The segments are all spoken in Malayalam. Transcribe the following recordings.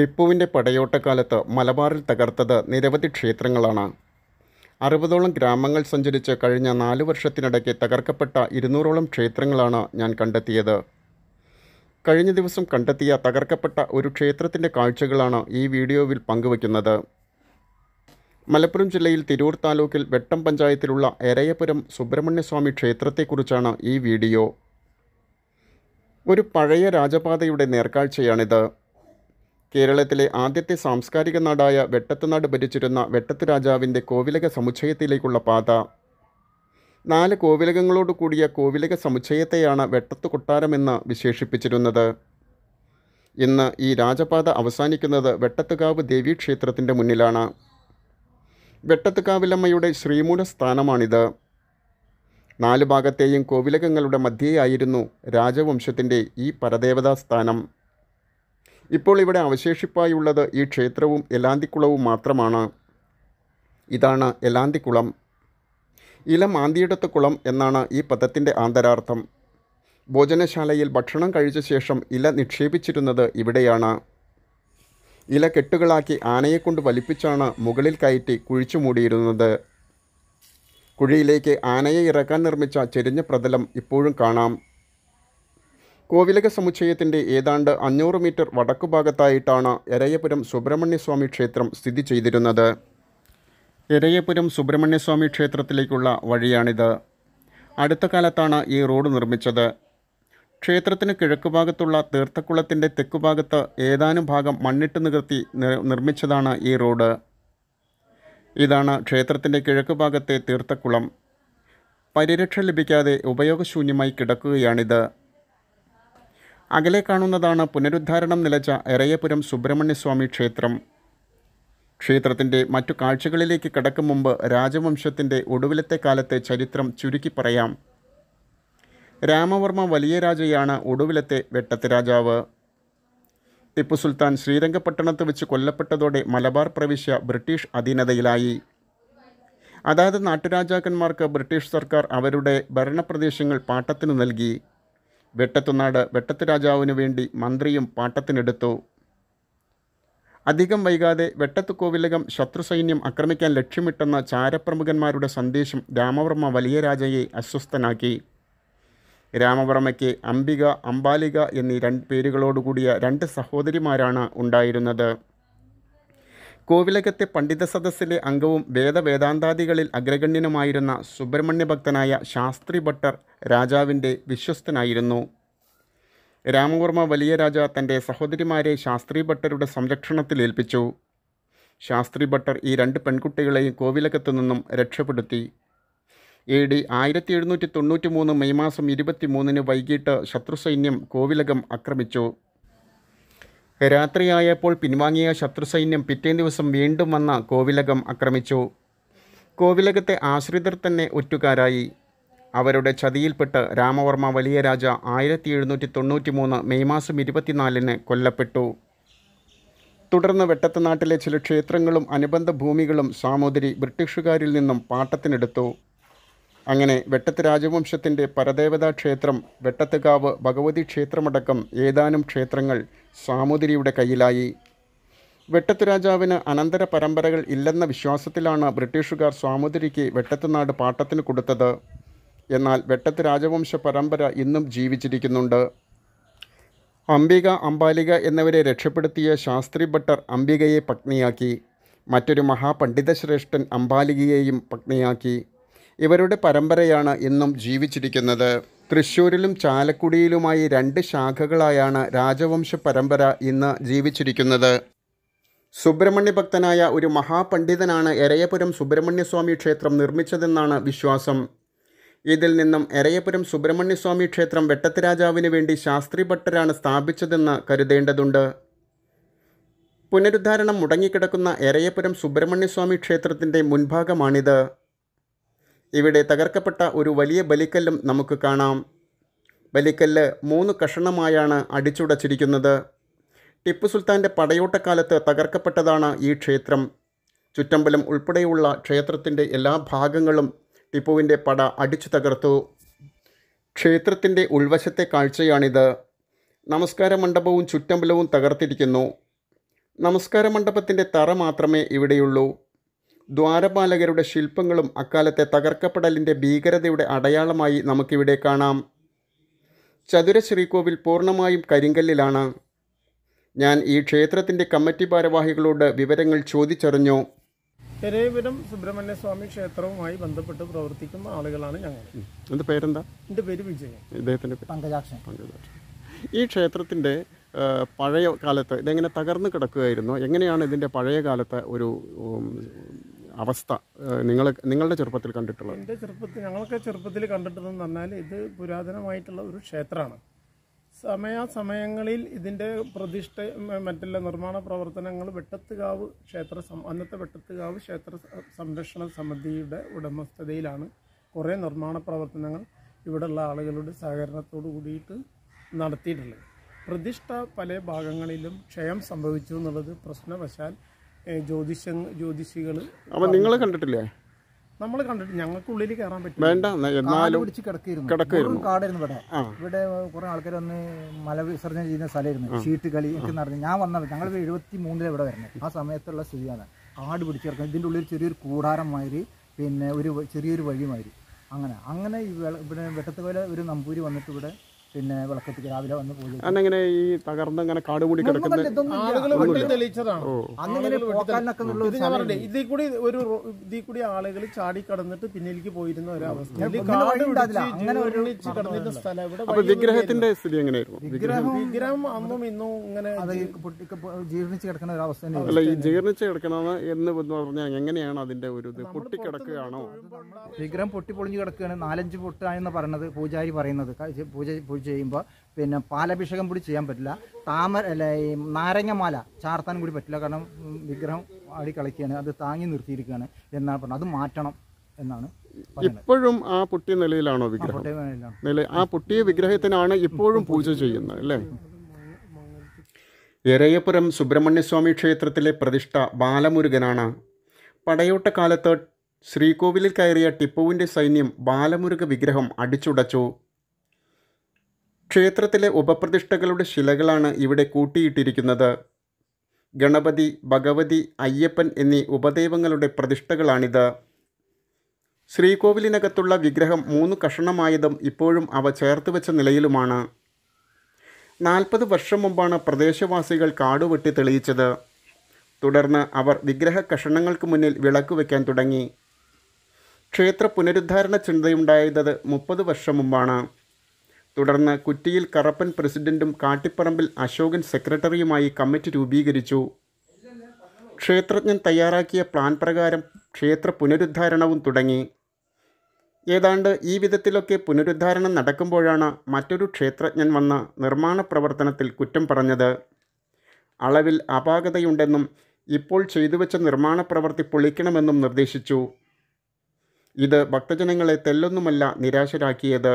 ടിപ്പുവിൻ്റെ പടയോട്ടക്കാലത്ത് മലബാറിൽ തകർത്തത് നിരവധി ക്ഷേത്രങ്ങളാണ് അറുപതോളം ഗ്രാമങ്ങൾ സഞ്ചരിച്ച് കഴിഞ്ഞ നാല് വർഷത്തിനിടയ്ക്ക് തകർക്കപ്പെട്ട ഇരുന്നൂറോളം ക്ഷേത്രങ്ങളാണ് ഞാൻ കണ്ടെത്തിയത് കഴിഞ്ഞ ദിവസം കണ്ടെത്തിയ തകർക്കപ്പെട്ട ഒരു ക്ഷേത്രത്തിൻ്റെ കാഴ്ചകളാണ് ഈ വീഡിയോയിൽ പങ്കുവയ്ക്കുന്നത് മലപ്പുറം ജില്ലയിൽ തിരൂർ താലൂക്കിൽ വെട്ടം പഞ്ചായത്തിലുള്ള എരയപുരം സുബ്രഹ്മണ്യസ്വാമി ക്ഷേത്രത്തെക്കുറിച്ചാണ് ഈ വീഡിയോ ഒരു പഴയ രാജപാതയുടെ നേർക്കാഴ്ചയാണിത് കേരളത്തിലെ ആദ്യത്തെ സാംസ്കാരിക നാടായ വെട്ടത്തുനാട് ഭരിച്ചിരുന്ന വെട്ടത്ത് രാജാവിൻ്റെ കോവിലക സമുച്ചയത്തിലേക്കുള്ള പാത നാല് കോവിലകങ്ങളോട് കൂടിയ കോവിലക സമുച്ചയത്തെയാണ് വെട്ടത്ത് കൊട്ടാരമെന്ന് വിശേഷിപ്പിച്ചിരുന്നത് ഇന്ന് ഈ രാജപാത അവസാനിക്കുന്നത് വെട്ടത്തുകാവ് ദേവീക്ഷേത്രത്തിൻ്റെ മുന്നിലാണ് വെട്ടത്തുകാവിലമ്മയുടെ ശ്രീമൂല സ്ഥാനമാണിത് നാല് ഭാഗത്തെയും കോവിലകങ്ങളുടെ മധ്യേയായിരുന്നു രാജവംശത്തിൻ്റെ ഈ പരദേവതാ സ്ഥാനം ഇപ്പോൾ ഇവിടെ അവശേഷിപ്പായുള്ളത് ഈ ക്ഷേത്രവും എലാന്തിക്കുളവും മാത്രമാണ് ഇതാണ് എലാന്തിക്കുളം ഇലം ആന്തിയിടത്ത് കുളം എന്നാണ് ഈ പദത്തിൻ്റെ ആന്തരാർത്ഥം ഭോജനശാലയിൽ ഭക്ഷണം കഴിച്ച ശേഷം ഇല നിക്ഷേപിച്ചിരുന്നത് ഇവിടെയാണ് ഇല കെട്ടുകളാക്കി ആനയെക്കൊണ്ട് വലിപ്പിച്ചാണ് മുകളിൽ കയറ്റി കുഴിച്ചു മൂടിയിരുന്നത് കുഴിയിലേക്ക് ആനയെ ഇറക്കാൻ നിർമ്മിച്ച ചെരിഞ്ഞ പ്രതലം ഇപ്പോഴും കാണാം കോവിലക സമുച്ചയത്തിൻ്റെ ഏതാണ്ട് അഞ്ഞൂറ് മീറ്റർ ഭാഗത്തായിട്ടാണ് എരയപുരം സുബ്രഹ്മണ്യസ്വാമി ക്ഷേത്രം സ്ഥിതി ചെയ്തിരുന്നത് എരയപുരം സുബ്രഹ്മണ്യസ്വാമി ക്ഷേത്രത്തിലേക്കുള്ള വഴിയാണിത് അടുത്ത കാലത്താണ് ഈ റോഡ് നിർമ്മിച്ചത് ക്ഷേത്രത്തിന് ഭാഗത്തുള്ള തീർത്ഥക്കുളത്തിൻ്റെ തെക്കുഭാഗത്ത് ഏതാനും ഭാഗം മണ്ണിട്ട് നികർത്തി നിർമ്മിച്ചതാണ് ഈ റോഡ് ഇതാണ് ക്ഷേത്രത്തിൻ്റെ ഭാഗത്തെ തീർത്ഥക്കുളം പരിരക്ഷ ലഭിക്കാതെ ഉപയോഗശൂന്യമായി കിടക്കുകയാണിത് അകലെ കാണുന്നതാണ് പുനരുദ്ധാരണം നിലച്ച എറയപുരം സുബ്രഹ്മണ്യസ്വാമി ക്ഷേത്രം ക്ഷേത്രത്തിൻ്റെ മറ്റു കാഴ്ചകളിലേക്ക് കടക്കും മുമ്പ് രാജവംശത്തിൻ്റെ ഒടുവിലത്തെ കാലത്തെ ചരിത്രം ചുരുക്കി പറയാം രാമവർമ്മ വലിയ രാജയാണ് ഒടുവിലത്തെ വെട്ടത്ത് രാജാവ് ടിപ്പു സുൽത്താൻ ശ്രീരംഗപട്ടണത്ത് വെച്ച് കൊല്ലപ്പെട്ടതോടെ മലബാർ പ്രവിശ്യ ബ്രിട്ടീഷ് അധീനതയിലായി അതായത് നാട്ടുരാജാക്കന്മാർക്ക് ബ്രിട്ടീഷ് സർക്കാർ അവരുടെ ഭരണപ്രദേശങ്ങൾ പാട്ടത്തിന് നൽകി വെട്ടത്തുനാട് വെട്ടത്ത് രാജാവിനു വേണ്ടി മന്ത്രിയും പാട്ടത്തിനെടുത്തു അധികം വൈകാതെ വെട്ടത്ത് കോവിലകം ശത്രു സൈന്യം ആക്രമിക്കാൻ ലക്ഷ്യമിട്ടെന്ന ചാരപ്രമുഖന്മാരുടെ സന്ദേശം രാമവർമ്മ വലിയ രാജയെ അസ്വസ്ഥനാക്കി രാമവർമ്മയ്ക്ക് അംബിക അംബാലിക എന്നീ രണ്ട് പേരുകളോടുകൂടിയ രണ്ട് സഹോദരിമാരാണ് ഉണ്ടായിരുന്നത് കോവിലകത്തെ പണ്ഡിത സദസ്സിലെ അംഗവും വേദവേദാന്താദികളിൽ അഗ്രഗണ്യനുമായിരുന്ന സുബ്രഹ്മണ്യ ഭക്തനായ ശാസ്ത്രി ഭട്ടർ രാജാവിൻ്റെ വിശ്വസ്തനായിരുന്നു രാമവർമ്മ വലിയ രാജ തൻ്റെ സഹോദരിമാരെ ശാസ്ത്രി ഭട്ടരുടെ സംരക്ഷണത്തിൽ ഏൽപ്പിച്ചു ശാസ്ത്രി ഭട്ടർ ഈ രണ്ട് പെൺകുട്ടികളെയും കോവിലകത്തു നിന്നും രക്ഷപ്പെടുത്തി എ ഡി ആയിരത്തി എഴുന്നൂറ്റി തൊണ്ണൂറ്റി മൂന്ന് മെയ് മാസം ഇരുപത്തി മൂന്നിന് വൈകിട്ട് ശത്രുസൈന്യം കോവിലകം ആക്രമിച്ചു രാത്രിയായപ്പോൾ പിൻവാങ്ങിയ ശത്രുസൈന്യം പിറ്റേ ദിവസം വീണ്ടും വന്ന കോവിലകം ആക്രമിച്ചു കോവിലകത്തെ ആശ്രിതർ തന്നെ ഒറ്റുകാരായി അവരുടെ ചതിയിൽപ്പെട്ട് രാമവർമ്മ വലിയ രാജ ആയിരത്തി എഴുന്നൂറ്റി തൊണ്ണൂറ്റി മൂന്ന് മെയ് മാസം ഇരുപത്തിനാലിന് കൊല്ലപ്പെട്ടു തുടർന്ന് വെട്ടത്തനാട്ടിലെ ചില ക്ഷേത്രങ്ങളും അനുബന്ധ ഭൂമികളും സാമൂതിരി ബ്രിട്ടീഷുകാരിൽ നിന്നും പാട്ടത്തിനെടുത്തു അങ്ങനെ വെട്ടത്ത് രാജവംശത്തിൻ്റെ പരദേവതാ ക്ഷേത്രം വെട്ടത്തുകാവ് ഭഗവതി ക്ഷേത്രമടക്കം ഏതാനും ക്ഷേത്രങ്ങൾ സാമൂതിരിയുടെ കയ്യിലായി വെട്ടത്ത് രാജാവിന് അനന്തര പരമ്പരകൾ ഇല്ലെന്ന വിശ്വാസത്തിലാണ് ബ്രിട്ടീഷുകാർ സാമൂതിരിക്ക് വെട്ടത്തുനാട് പാട്ടത്തിന് കൊടുത്തത് എന്നാൽ വെട്ടത്ത് രാജവംശ പരമ്പര ഇന്നും ജീവിച്ചിരിക്കുന്നുണ്ട് അംബിക അംബാലിക എന്നിവരെ രക്ഷപ്പെടുത്തിയ ശാസ്ത്രി ഭട്ടർ അംബികയെ പത്നിയാക്കി മറ്റൊരു മഹാപണ്ഡിതശ്രേഷ്ഠൻ അംബാലികയെയും പത്നിയാക്കി ഇവരുടെ പരമ്പരയാണ് ഇന്നും ജീവിച്ചിരിക്കുന്നത് തൃശ്ശൂരിലും ചാലക്കുടിയിലുമായി രണ്ട് ശാഖകളായാണ് രാജവംശ പരമ്പര ഇന്ന് ജീവിച്ചിരിക്കുന്നത് സുബ്രഹ്മണ്യ ഭക്തനായ ഒരു മഹാപണ്ഡിതനാണ് എരയപുരം സുബ്രഹ്മണ്യസ്വാമി ക്ഷേത്രം നിർമ്മിച്ചതെന്നാണ് വിശ്വാസം ഇതിൽ നിന്നും എരയപുരം സുബ്രഹ്മണ്യസ്വാമി ക്ഷേത്രം വെട്ടത്തിരാജാവിന് വേണ്ടി ശാസ്ത്രി ഭട്ടരാണ് സ്ഥാപിച്ചതെന്ന് കരുതേണ്ടതുണ്ട് പുനരുദ്ധാരണം മുടങ്ങിക്കിടക്കുന്ന എരയപുരം സുബ്രഹ്മണ്യസ്വാമി ക്ഷേത്രത്തിൻ്റെ മുൻഭാഗമാണിത് ഇവിടെ തകർക്കപ്പെട്ട ഒരു വലിയ ബലിക്കല്ലും നമുക്ക് കാണാം ബലിക്കല്ല് മൂന്ന് കഷണമായാണ് അടിച്ചുടച്ചിരിക്കുന്നത് ടിപ്പു സുൽത്താൻ്റെ പടയോട്ടക്കാലത്ത് തകർക്കപ്പെട്ടതാണ് ഈ ക്ഷേത്രം ചുറ്റമ്പലം ഉൾപ്പെടെയുള്ള ക്ഷേത്രത്തിൻ്റെ എല്ലാ ഭാഗങ്ങളും ടിപ്പുവിൻ്റെ പട അടിച്ചു തകർത്തു ക്ഷേത്രത്തിൻ്റെ ഉൾവശത്തെ കാഴ്ചയാണിത് നമസ്കാര മണ്ഡപവും ചുറ്റമ്പലവും തകർത്തിരിക്കുന്നു നമസ്കാര മണ്ഡപത്തിൻ്റെ തറ മാത്രമേ ഇവിടെയുള്ളൂ ദ്വാരപാലകരുടെ ശില്പങ്ങളും അക്കാലത്തെ തകർക്കപ്പെടലിൻ്റെ ഭീകരതയുടെ അടയാളമായി നമുക്കിവിടെ കാണാം ചതുര ശ്രീകോവിൽ പൂർണ്ണമായും കരിങ്കല്ലിലാണ് ഞാൻ ഈ ക്ഷേത്രത്തിൻ്റെ കമ്മിറ്റി ഭാരവാഹികളോട് വിവരങ്ങൾ ചോദിച്ചറിഞ്ഞു പെരേപുരം സുബ്രഹ്മണ്യ സ്വാമി ക്ഷേത്രവുമായി ബന്ധപ്പെട്ട് പ്രവർത്തിക്കുന്ന ആളുകളാണ് ഞങ്ങൾ എൻ്റെ പേരെന്താ എൻ്റെ പേര് വിജയൻ ഇദ്ദേഹത്തിൻ്റെ ഈ ക്ഷേത്രത്തിൻ്റെ പഴയ കാലത്ത് ഇതെങ്ങനെ തകർന്നു കിടക്കുകയായിരുന്നു എങ്ങനെയാണ് ഇതിൻ്റെ പഴയ കാലത്തെ ഒരു അവസ്ഥ നിങ്ങൾ നിങ്ങളുടെ ചെറുപ്പത്തിൽ കണ്ടിട്ടുള്ളത് എൻ്റെ ചെറുപ്പത്തിൽ ഞങ്ങളൊക്കെ ചെറുപ്പത്തിൽ എന്ന് പറഞ്ഞാൽ ഇത് പുരാതനമായിട്ടുള്ള ഒരു ക്ഷേത്രമാണ് സമയാസമയങ്ങളിൽ ഇതിൻ്റെ പ്രതിഷ്ഠ മറ്റുള്ള നിർമ്മാണ പ്രവർത്തനങ്ങൾ വെട്ടത്തുകാവ് ക്ഷേത്ര അന്നത്തെ വെട്ടത്തുകാവ് ക്ഷേത്ര സംരക്ഷണ സമിതിയുടെ ഉടമസ്ഥതയിലാണ് കുറേ നിർമ്മാണ പ്രവർത്തനങ്ങൾ ഇവിടെയുള്ള ആളുകളുടെ സഹകരണത്തോടു കൂടിയിട്ട് നടത്തിയിട്ടുള്ളത് പ്രതിഷ്ഠ പല ഭാഗങ്ങളിലും ക്ഷയം സംഭവിച്ചു എന്നുള്ളത് പ്രശ്നവശാൽ ജ്യോതിഷ ജ്യോതിഷികൾ അപ്പൊ നിങ്ങൾ കണ്ടിട്ടില്ലേ നമ്മൾ കണ്ടിട്ട് ഞങ്ങൾക്ക് ഉള്ളിൽ കയറാൻ പറ്റും വേണ്ട എന്നാലും കാടായിരുന്നു ഇവിടെ ഇവിടെ കുറെ ആൾക്കാർ വന്ന് മല വിസർജനം ചെയ്യുന്ന സ്ഥലമായിരുന്നു ഷീട്ട് കളി ഒക്കെ നടന്നു ഞാൻ വന്ന ഞങ്ങൾ എഴുപത്തി മൂന്നിലാണ് ഇവിടെ വരുന്നത് ആ സമയത്തുള്ള സ്ഥിതിയാണ് കാട് പിടിച്ച് കിടക്കുന്നത് ഇതിൻ്റെ ഉള്ളിൽ ചെറിയൊരു കൂടാരം മാതിരി പിന്നെ ഒരു ചെറിയൊരു വഴിമാതിരി അങ്ങനെ അങ്ങനെ ഈ ഇവിടെ വെട്ടത്തുപോലെ ഒരു നമ്പൂരി വന്നിട്ട് ഇവിടെ പിന്നെ വിളക്കത്തിക്ക് രാവിലെ വന്ന് പൂജ അന്നെങ്ങനെ ഈ തകർന്ന് ഇങ്ങനെ കാട് കൂടി കിടക്കുന്ന ആളുകൾ വെട്ടി തെളിയിച്ചതാണ് അന്നിങ്ങനെ പോക്കാനൊക്കെ ഇത് ഞാൻ പറഞ്ഞേ ഒരു ഇതിൽ കൂടി ചാടി കടന്നിട്ട് പിന്നിലേക്ക് പോയിരുന്ന ഒരവസ്ഥ കടന്നിരുന്ന സ്ഥലം ഇവിടെ വിഗ്രഹത്തിന്റെ സ്ഥിതി എങ്ങനെയായിരുന്നു വിഗ്രഹം അന്നും ഇന്നും ഇങ്ങനെ ജീർണിച്ച് കിടക്കുന്ന ഒരു അവസ്ഥ അല്ല ഈ ജീർണിച്ച് കിടക്കണമെന്ന് എന്ന് പറഞ്ഞാൽ എങ്ങനെയാണ് അതിന്റെ ഒരു ഇത് പൊട്ടിക്കിടക്കുകയാണോ വിഗ്രഹം പൊട്ടി പൊളിഞ്ഞു കിടക്കുകയാണ് നാലഞ്ച് പൊട്ടാണെന്ന് പറയുന്നത് പൂജാരി പറയുന്നത് പൂജ പൂജ ചെയ്യുമ്പോൾ പിന്നെ പാലഭിഷേകം കൂടി ചെയ്യാൻ പറ്റില്ല താമര അല്ല ഈ നാരങ്ങമാല ചാർത്താൻ കൂടി പറ്റില്ല കാരണം വിഗ്രഹം ആടി കളിക്കുകയാണ് അത് താങ്ങി നിർത്തിയിരിക്കുകയാണ് എന്നാണ് പറഞ്ഞത് അത് മാറ്റണം എന്നാണ് ഇപ്പോഴും ആ പുട്ടി നിലയിലാണോ വിഗ്രഹം ആ പൊട്ടിയ വിഗ്രഹത്തിനാണ് ഇപ്പോഴും പൂജ ചെയ്യുന്നത് അല്ലേ എരയപുരം സുബ്രഹ്മണ്യസ്വാമി ക്ഷേത്രത്തിലെ പ്രതിഷ്ഠ ബാലമുരുകനാണ് പടയോട്ട കാലത്ത് ശ്രീകോവിലിൽ കയറിയ ടിപ്പുവിൻ്റെ സൈന്യം ബാലമുരുക വിഗ്രഹം അടിച്ചുടച്ചു ക്ഷേത്രത്തിലെ ഉപപ്രതിഷ്ഠകളുടെ ശിലകളാണ് ഇവിടെ കൂട്ടിയിട്ടിരിക്കുന്നത് ഗണപതി ഭഗവതി അയ്യപ്പൻ എന്നീ ഉപദൈവങ്ങളുടെ പ്രതിഷ്ഠകളാണിത് ശ്രീകോവിലിനകത്തുള്ള വിഗ്രഹം മൂന്ന് കഷണമായതും ഇപ്പോഴും അവ ചേർത്ത് വെച്ച നിലയിലുമാണ് നാൽപ്പത് വർഷം മുമ്പാണ് പ്രദേശവാസികൾ കാടുവെട്ടി തെളിയിച്ചത് തുടർന്ന് അവർ വിഗ്രഹ കഷണങ്ങൾക്ക് മുന്നിൽ വിളക്ക് വയ്ക്കാൻ തുടങ്ങി ക്ഷേത്ര പുനരുദ്ധാരണ ചിന്തയുണ്ടായത് മുപ്പത് വർഷം മുമ്പാണ് തുടർന്ന് കുറ്റിയിൽ കറപ്പൻ പ്രസിഡന്റും കാട്ടിപ്പറമ്പിൽ അശോകൻ സെക്രട്ടറിയുമായി കമ്മിറ്റി രൂപീകരിച്ചു ക്ഷേത്രജ്ഞൻ തയ്യാറാക്കിയ പ്ലാൻ പ്രകാരം ക്ഷേത്ര പുനരുദ്ധാരണവും തുടങ്ങി ഏതാണ്ട് ഈ വിധത്തിലൊക്കെ പുനരുദ്ധാരണം നടക്കുമ്പോഴാണ് മറ്റൊരു ക്ഷേത്രജ്ഞൻ വന്ന് നിർമ്മാണ പ്രവർത്തനത്തിൽ കുറ്റം പറഞ്ഞത് അളവിൽ അപാകതയുണ്ടെന്നും ഇപ്പോൾ ചെയ്തുവെച്ച നിർമ്മാണ പ്രവൃത്തി പൊളിക്കണമെന്നും നിർദ്ദേശിച്ചു ഇത് ഭക്തജനങ്ങളെ തെല്ലൊന്നുമല്ല നിരാശരാക്കിയത്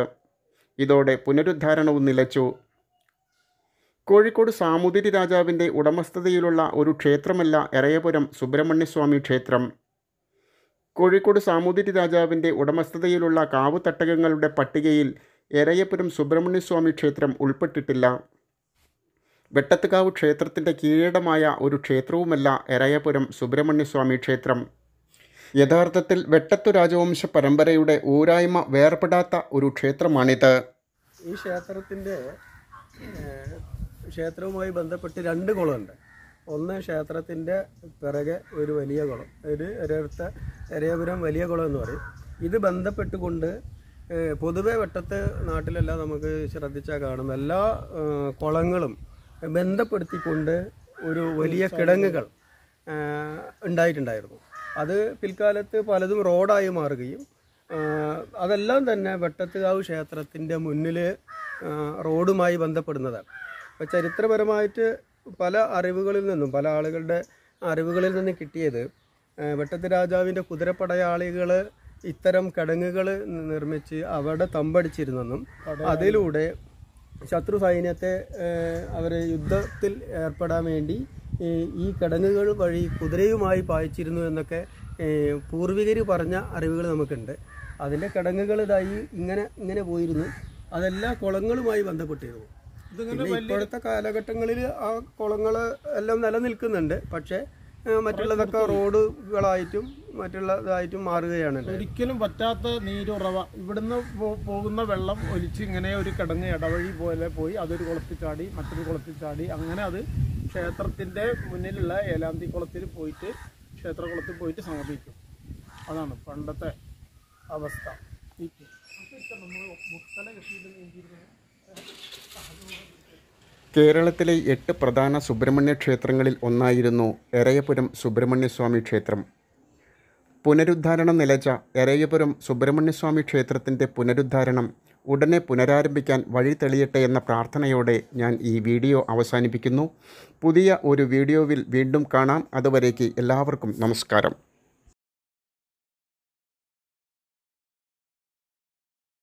ഇതോടെ പുനരുദ്ധാരണവും നിലച്ചു കോഴിക്കോട് സാമൂതിരി രാജാവിൻ്റെ ഉടമസ്ഥതയിലുള്ള ഒരു ക്ഷേത്രമല്ല എറയപുരം സുബ്രഹ്മണ്യസ്വാമി ക്ഷേത്രം കോഴിക്കോട് സാമൂതിരി രാജാവിൻ്റെ ഉടമസ്ഥതയിലുള്ള കാവ് തട്ടകങ്ങളുടെ പട്ടികയിൽ എരയപുരം സുബ്രഹ്മണ്യസ്വാമി ക്ഷേത്രം ഉൾപ്പെട്ടിട്ടില്ല വെട്ടത്തുകാവ് ക്ഷേത്രത്തിൻ്റെ കീഴടമായ ഒരു ക്ഷേത്രവുമല്ല എരയപുരം സുബ്രഹ്മണ്യസ്വാമി ക്ഷേത്രം യഥാർത്ഥത്തിൽ വെട്ടത്തു രാജവംശ പരമ്പരയുടെ ഊരായ്മ വേർപെടാത്ത ഒരു ക്ഷേത്രമാണിത് ഈ ക്ഷേത്രത്തിൻ്റെ ക്ഷേത്രവുമായി ബന്ധപ്പെട്ട് രണ്ട് കുളമുണ്ട് ഒന്ന് ക്ഷേത്രത്തിൻ്റെ പിറകെ ഒരു വലിയ കുളം ഒരു ഒരിടത്ത് ഇരയപുരം വലിയ കുളം എന്ന് പറയും ഇത് ബന്ധപ്പെട്ടുകൊണ്ട് പൊതുവെ വെട്ടത്ത് നാട്ടിലെല്ലാം നമുക്ക് ശ്രദ്ധിച്ചാൽ കാണുന്ന എല്ലാ കുളങ്ങളും ബന്ധപ്പെടുത്തിക്കൊണ്ട് ഒരു വലിയ കിടങ്ങുകൾ ഉണ്ടായിട്ടുണ്ടായിരുന്നു അത് പിൽക്കാലത്ത് പലതും റോഡായി മാറുകയും അതെല്ലാം തന്നെ വെട്ടത്തുകാവ് ക്ഷേത്രത്തിൻ്റെ മുന്നിൽ റോഡുമായി ബന്ധപ്പെടുന്നതാണ് അപ്പോൾ ചരിത്രപരമായിട്ട് പല അറിവുകളിൽ നിന്നും പല ആളുകളുടെ അറിവുകളിൽ നിന്ന് കിട്ടിയത് വെട്ടത്ത് രാജാവിൻ്റെ കുതിരപ്പടയാളികൾ ഇത്തരം കിടങ്ങുകൾ നിർമ്മിച്ച് അവിടെ തമ്പടിച്ചിരുന്നെന്നും അതിലൂടെ ശത്രു സൈന്യത്തെ അവർ യുദ്ധത്തിൽ ഏർപ്പെടാൻ വേണ്ടി ഈ കിടങ്ങുകൾ വഴി കുതിരയുമായി പായിച്ചിരുന്നു എന്നൊക്കെ പൂർവികർ പറഞ്ഞ അറിവുകൾ നമുക്കുണ്ട് അതിൻ്റെ കിടങ്ങുകൾ ഇതായി ഇങ്ങനെ ഇങ്ങനെ പോയിരുന്നു അതെല്ലാ കുളങ്ങളുമായി ബന്ധപ്പെട്ടിരുന്നു ഇപ്പോഴത്തെ കാലഘട്ടങ്ങളിൽ ആ കുളങ്ങൾ എല്ലാം നിലനിൽക്കുന്നുണ്ട് പക്ഷേ മറ്റുള്ളതൊക്കെ റോഡുകളായിട്ടും മറ്റുള്ളതായിട്ടും മാറുകയാണ് ഒരിക്കലും പറ്റാത്ത നീരുറവ ഇവിടുന്ന് പോകുന്ന വെള്ളം ഒലിച്ച് ഇങ്ങനെ ഒരു കിടങ്ങ് ഇടവഴി പോലെ പോയി അതൊരു കുളത്തിൽ ചാടി മറ്റൊരു കുളത്തിൽ ചാടി അങ്ങനെ അത് ക്ഷേത്രത്തിൻ്റെ മുന്നിലുള്ള ഏലാന്തി കുളത്തിൽ പോയിട്ട് ക്ഷേത്രകുളത്തിൽ പോയിട്ട് സമർപ്പിക്കും അതാണ് പണ്ടത്തെ അവസ്ഥ കേരളത്തിലെ എട്ട് പ്രധാന സുബ്രഹ്മണ്യ ക്ഷേത്രങ്ങളിൽ ഒന്നായിരുന്നു എരയപുരം സുബ്രഹ്മണ്യസ്വാമി ക്ഷേത്രം പുനരുദ്ധാരണം നിലച്ച എരയപുരം സുബ്രഹ്മണ്യസ്വാമി ക്ഷേത്രത്തിൻ്റെ പുനരുദ്ധാരണം ഉടനെ പുനരാരംഭിക്കാൻ വഴി തെളിയട്ടെ എന്ന പ്രാർത്ഥനയോടെ ഞാൻ ഈ വീഡിയോ അവസാനിപ്പിക്കുന്നു പുതിയ ഒരു വീഡിയോവിൽ വീണ്ടും കാണാം അതുവരേക്ക് എല്ലാവർക്കും നമസ്കാരം